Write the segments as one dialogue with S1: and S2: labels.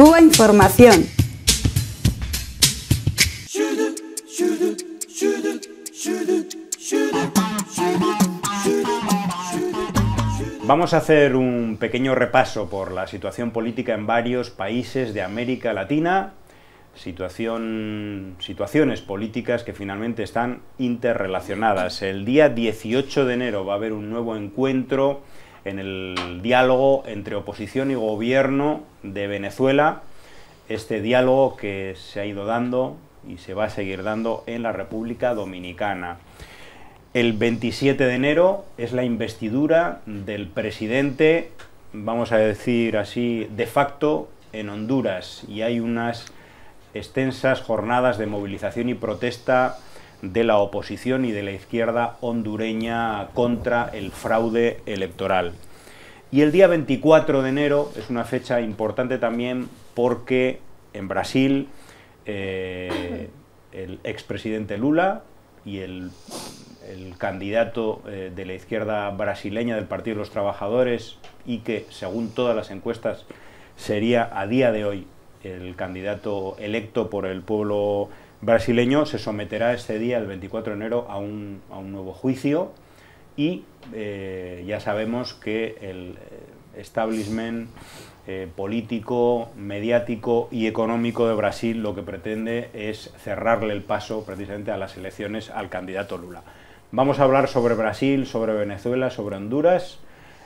S1: Cuba Información.
S2: Vamos a hacer un pequeño repaso por la situación política en varios países de América Latina, situación, situaciones políticas que finalmente están interrelacionadas. El día 18 de enero va a haber un nuevo encuentro en el diálogo entre oposición y gobierno de Venezuela, este diálogo que se ha ido dando y se va a seguir dando en la República Dominicana. El 27 de enero es la investidura del presidente, vamos a decir así, de facto en Honduras y hay unas extensas jornadas de movilización y protesta de la oposición y de la izquierda hondureña contra el fraude electoral. Y el día 24 de enero es una fecha importante también porque en Brasil eh, el expresidente Lula y el, candidato eh, de la izquierda brasileña del Partido de los Trabajadores y que según todas las encuestas sería a día de hoy el candidato electo por el pueblo brasileño se someterá este día, el 24 de enero, a un, a un nuevo juicio y eh, ya sabemos que el eh, establishment eh, político, mediático y económico de Brasil lo que pretende es cerrarle el paso precisamente a las elecciones al candidato Lula. Vamos a hablar sobre Brasil, sobre Venezuela, sobre Honduras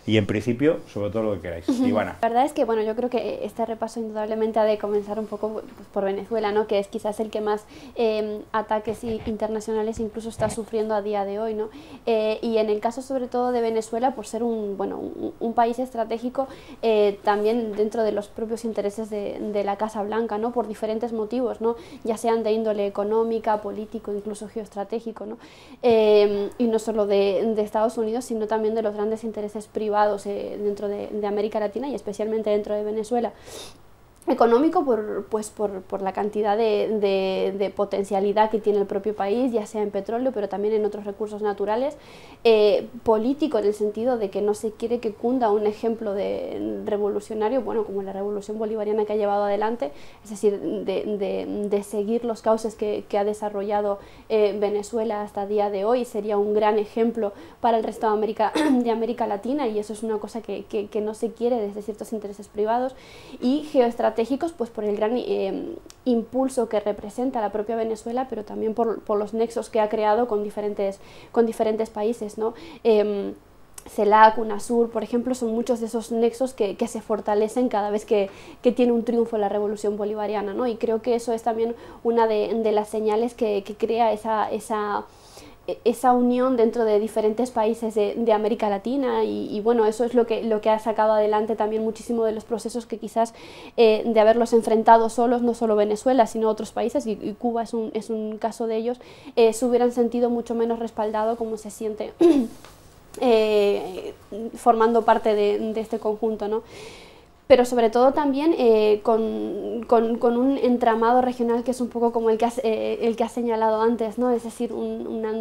S2: y en principio sobre todo lo que queráis. La
S1: verdad es que bueno, yo creo que este repaso indudablemente ha de comenzar un poco por Venezuela, ¿no? que es quizás el que más em, ataques internacionales incluso está sufriendo a día de hoy. ¿no? Eh, y en el caso sobre todo de Venezuela, por ser un, bueno, un, país estratégico, eh, también dentro de los propios intereses de, la Casa Blanca, ¿no? por diferentes motivos, ¿no? ya sean de índole económica, político, incluso geoestratégico, ¿no? Em, y no solo de Estados Unidos, sino también de los grandes intereses privados eh, dentro de, América Latina y especialmente dentro de Venezuela económico por, pues por, la cantidad de, potencialidad que tiene el propio país, ya sea en petróleo, pero también en otros recursos naturales, eh, político en el sentido de que no se quiere que cunda un ejemplo de revolucionario, bueno, como la revolución bolivariana que ha llevado adelante, es decir, de, de seguir los cauces que, ha desarrollado eh, Venezuela hasta día de hoy, sería un gran ejemplo para el resto de América, de América Latina y eso es una cosa que, que, no se quiere desde ciertos intereses privados y estratégicos pues por el gran eh, impulso que representa la propia Venezuela, pero también por, los nexos que ha creado con diferentes, con diferentes países. ¿no? Em, CELAC, UNASUR, por ejemplo, son muchos de esos nexos que, se fortalecen cada vez que, tiene un triunfo la revolución bolivariana, Y creo que eso es también una de, las señales que, crea esa e-, esa unión dentro de diferentes países de, América Latina y, bueno, eso es lo que, lo que ha sacado adelante también muchísimo de los procesos que quizás eh, de haberlos enfrentado solos, no solo Venezuela, sino otros países, y, Cuba es un, es un, caso de ellos, eh, se hubieran sentido mucho menos respaldado como se siente eh, formando parte de, de este conjunto. ¿no? pero sobre todo también eh, con, con, un entramado regional que es un poco como el que has, eh, el que ha señalado antes, ¿no? es decir, una,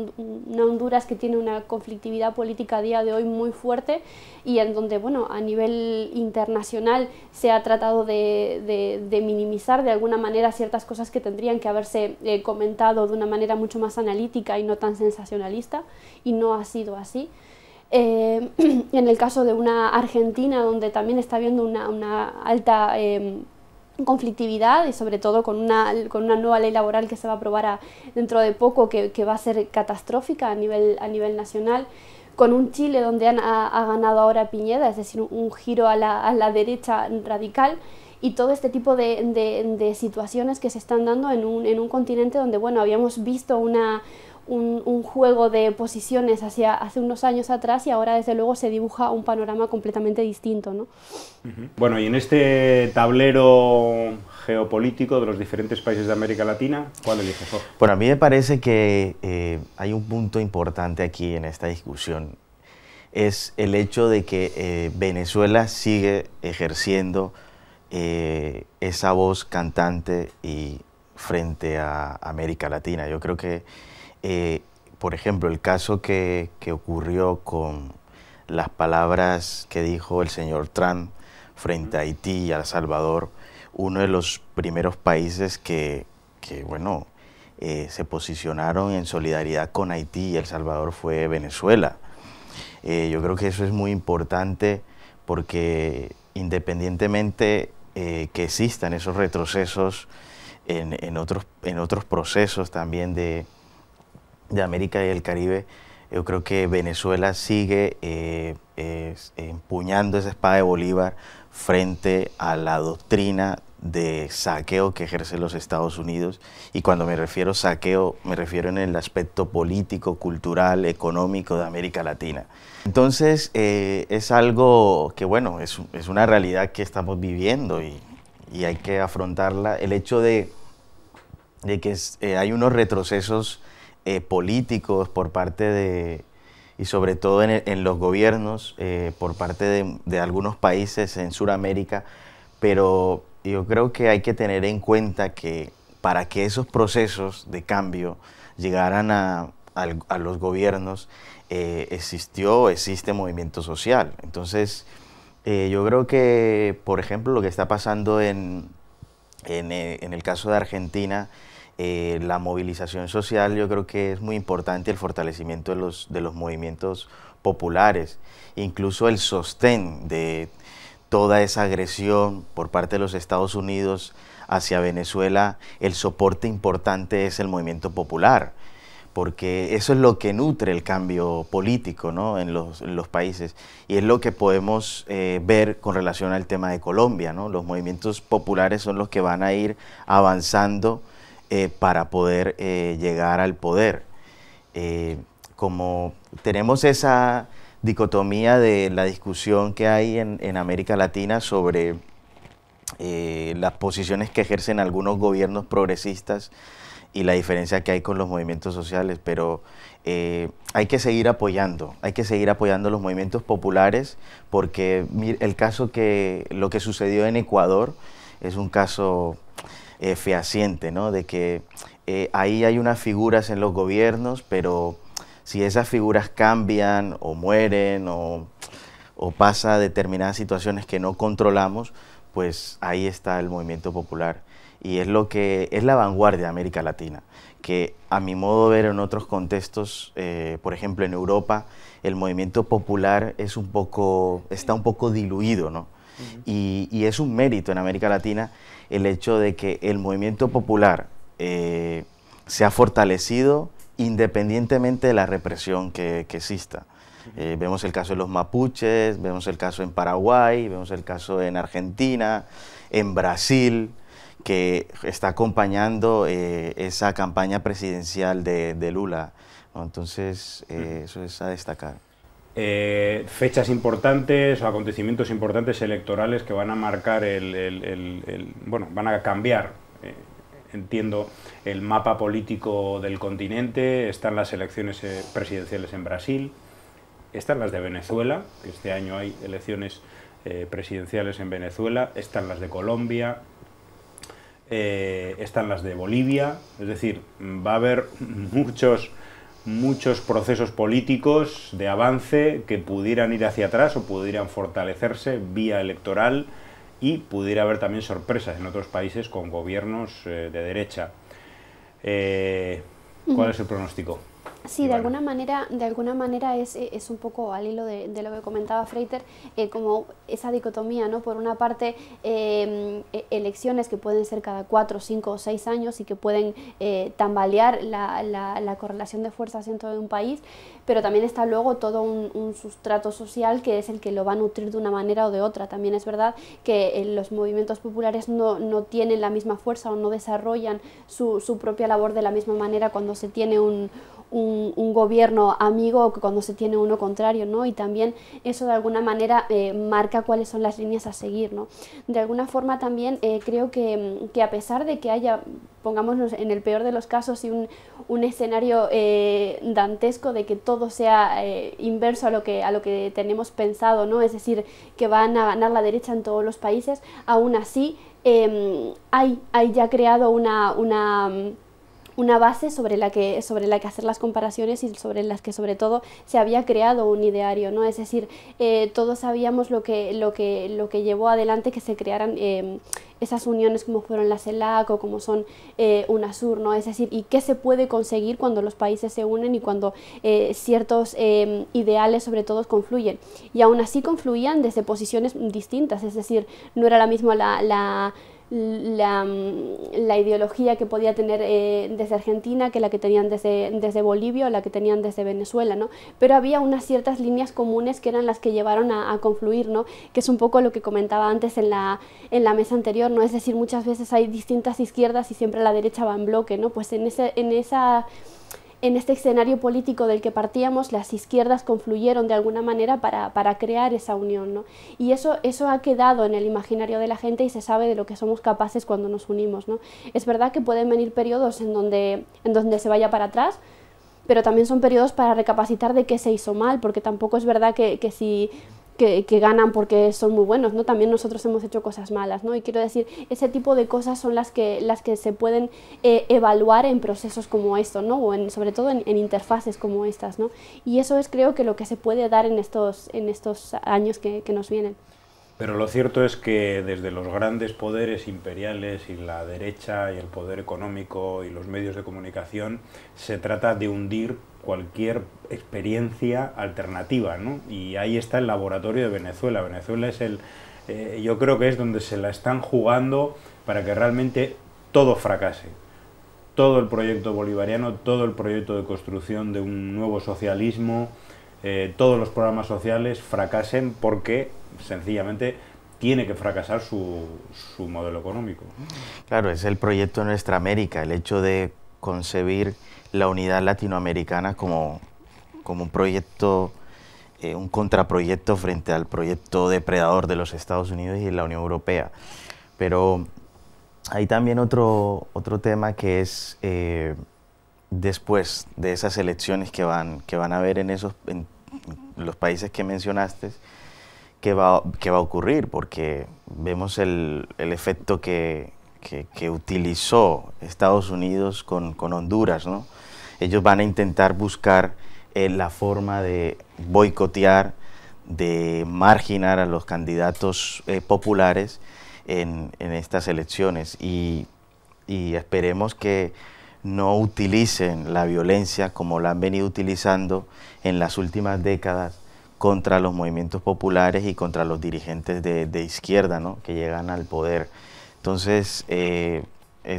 S1: Honduras que tiene una conflictividad política a día de hoy muy fuerte y en donde bueno, a nivel internacional se ha tratado de, de, minimizar de alguna manera ciertas cosas que tendrían que haberse eh, comentado de una manera mucho más analítica y no tan sensacionalista y no ha sido así. Eh, en el caso de una Argentina, donde también está habiendo una, una alta em, conflictividad y sobre todo con una, con una nueva ley laboral que se va a aprobar dentro de poco que, que, va a ser catastrófica a nivel, a nivel nacional, con un Chile donde han, ha, ganado ahora Piñeda, es decir, un, giro a la, a la, derecha radical y todo este tipo de, de, de situaciones que se están dando en un, en un continente donde, bueno, habíamos visto una un, juego de posiciones hacia hace unos años atrás y ahora desde luego se dibuja un panorama completamente distinto. ¿no?
S2: Bueno, y en este tablero geopolítico de los diferentes países de América Latina, ¿cuál eliges?
S3: Bueno, a mí me parece que eh, hay un punto importante aquí en esta discusión. Es el hecho de que eh, Venezuela sigue ejerciendo eh, esa voz cantante y frente a América Latina. Yo creo que eh, por ejemplo, el caso que, ocurrió con las palabras que dijo el señor Trump frente a Haití y a El Salvador, uno de los primeros países que, bueno, eh, se posicionaron en solidaridad con Haití y El Salvador fue Venezuela. Eh, yo creo que eso es muy importante porque independientemente que existan esos retrocesos en, en, otros, en otros procesos también de, de América y el Caribe, yo creo que Venezuela sigue eh, empuñando esa espada de Bolívar frente a la doctrina de saqueo que ejercen los Estados Unidos. Y cuando me refiero a saqueo, me refiero en el aspecto político, cultural, económico de América Latina. Entonces, eh, es algo que, bueno, es, una realidad que estamos viviendo y, hay que afrontarla. El hecho de, de que eh, hay unos retrocesos eh, políticos, por parte de, y sobre todo en, los gobiernos, eh, por parte de, algunos países en Sudamérica, pero yo creo que hay que tener en cuenta que para que esos procesos de cambio llegaran a, los gobiernos, eh, existió, existe movimiento social. Entonces, yo creo que, por ejemplo, lo que está pasando en, en el caso de Argentina eh, la movilización social, yo creo que es muy importante el fortalecimiento de los, de los movimientos populares, incluso el sostén de toda esa agresión por parte de los Estados Unidos hacia Venezuela, el soporte importante es el movimiento popular, porque eso es lo que nutre el cambio político ¿no? en, los, los, países y es lo que podemos eh, ver con relación al tema de Colombia. ¿no? Los movimientos populares son los que van a ir avanzando eh, para poder eh, llegar al poder. Eh, como tenemos esa dicotomía de la discusión que hay en, América Latina sobre las posiciones que ejercen algunos gobiernos progresistas y la diferencia que hay con los movimientos sociales, pero hay que seguir apoyando, hay que seguir apoyando los movimientos populares, porque el caso que lo que sucedió en Ecuador es un caso eh, fehaciente, ¿no? De que eh, ahí hay unas figuras en los gobiernos, pero si esas figuras cambian o mueren o, pasa determinadas situaciones que no controlamos, pues ahí está el movimiento popular. Y es lo que es la vanguardia de América Latina, que a mi modo de ver en otros contextos, eh, por ejemplo en Europa, el movimiento popular es un poco, está un poco diluido, ¿no? y, es un mérito en América Latina el hecho de que el movimiento popular eh, se ha fortalecido independientemente de la represión que, exista. Eh, vemos el caso de los mapuches, vemos el caso en Paraguay, vemos el caso en Argentina, en Brasil, que está acompañando eh, esa campaña presidencial de, Lula. Entonces, eso es a destacar.
S2: Eh, fechas importantes o acontecimientos importantes electorales que van a marcar el, bueno, van a cambiar, eh, entiendo, el mapa político del continente. Están las elecciones eh, presidenciales en Brasil, están las de Venezuela, que este año hay elecciones presidenciales en Venezuela, están las de Colombia, están las de Bolivia, es decir, va a haber muchos muchos procesos políticos de avance que pudieran ir hacia atrás o pudieran fortalecerse vía electoral y pudiera haber también sorpresas en otros países con gobiernos eh, de derecha. Eh, ¿Cuál es el pronóstico?
S1: Sí, de alguna manera, de alguna manera es, eh, un poco al hilo de, lo que comentaba Freiter, eh, como esa dicotomía, ¿no? Por una parte, eh, e-, elecciones que pueden ser cada cuatro, cinco o seis años y que pueden eh, tambalear la, la, correlación de fuerzas dentro de un país, pero también está luego todo un, sustrato social que es el que lo va a nutrir de una manera o de otra. También es verdad que los movimientos populares no, no, tienen la misma fuerza o no desarrollan su, su propia labor de la misma manera cuando se tiene un un, gobierno amigo cuando se tiene uno contrario, ¿no? Y también eso de alguna manera eh, marca cuáles son las líneas a seguir, ¿no? De alguna forma también eh, creo que, a pesar de que haya, pongámonos en el peor de los casos, y un, escenario eh, dantesco de que todo sea inverso a lo, que, a lo que tenemos pensado, ¿no? Es decir, que van a ganar la derecha en todos los países, aún así em, hay, hay ya creado una una base sobre la, que, sobre la que hacer las comparaciones y sobre las que sobre todo se había creado un ideario, ¿no? Es decir, eh, todos sabíamos lo que, lo, que, lo que llevó adelante que se crearan em, esas uniones como fueron la CELAC o como son eh, UNASUR, ¿no? Es decir, y qué se puede conseguir cuando los países se unen y cuando eh, ciertos em, ideales sobre todo confluyen. Y aún así confluían desde posiciones distintas, es decir, no era la misma la la, ideología que podía tener eh, desde Argentina que la que tenían desde, desde Bolivia o la que tenían desde Venezuela, ¿no? Pero había unas ciertas líneas comunes que eran las que llevaron a, confluir, ¿no? Que es un poco lo que comentaba antes en la, en la mesa anterior, ¿no? Es decir, muchas veces hay distintas izquierdas y siempre la derecha va en bloque, ¿no? Pues en, ese, en esa en este escenario político del que partíamos, las izquierdas confluyeron de alguna manera para, crear esa unión. Y eso, eso ha quedado en el imaginario de la gente y se sabe de lo que somos capaces cuando nos unimos. ¿no? Es verdad que pueden venir periodos en donde, en donde se vaya para atrás, pero también son periodos para recapacitar de qué se hizo mal, porque tampoco es verdad que, que si que, ganan porque son muy buenos, ¿no? También nosotros hemos hecho cosas malas, ¿no? Y quiero decir, ese tipo de cosas son las que, las que se pueden eh, evaluar en procesos como estos, ¿no? O sobre todo en, interfaces como estas, ¿no? Y eso es creo que lo que se puede dar en estos, en estos años que, que nos vienen.
S2: Pero lo cierto es que desde los grandes poderes imperiales y la derecha y el poder económico y los medios de comunicación se trata de hundir cualquier experiencia alternativa, ¿no? Y ahí está el laboratorio de Venezuela. Venezuela es el, eh, yo creo que es donde se la están jugando para que realmente todo fracase. Todo el proyecto bolivariano, todo el proyecto de construcción de un nuevo socialismo, eh, todos los programas sociales fracasen porque sencillamente tiene que fracasar su, modelo económico.
S3: Claro, es el proyecto de Nuestra América, el hecho de concebir la unidad latinoamericana como, como un proyecto, eh, un contraproyecto frente al proyecto depredador de los Estados Unidos y la Unión Europea. Pero hay también otro, otro tema que es eh, después de esas elecciones que van, que van a haber en, esos, los países que mencionaste, que va, va a ocurrir, porque vemos el, el efecto que, que, utilizó Estados Unidos con, con, Honduras. ¿no? Ellos van a intentar buscar eh, la forma de boicotear, de marginar a los candidatos eh, populares en, en, estas elecciones y esperemos que no utilicen la violencia como la han venido utilizando en las últimas décadas contra los movimientos populares y contra los dirigentes de, izquierda ¿no? que llegan al poder. Entonces, eh, eh,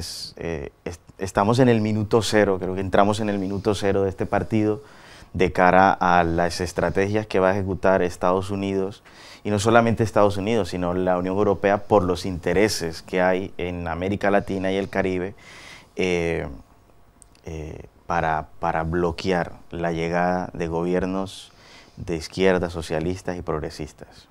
S3: es, estamos en el minuto cero, creo que entramos en el minuto cero de este partido de cara a las estrategias que va a ejecutar Estados Unidos, y no solamente Estados Unidos, sino la Unión Europea por los intereses que hay en América Latina y el Caribe. Eh, eh, para, para bloquear la llegada de gobiernos de izquierdas, socialistas y progresistas.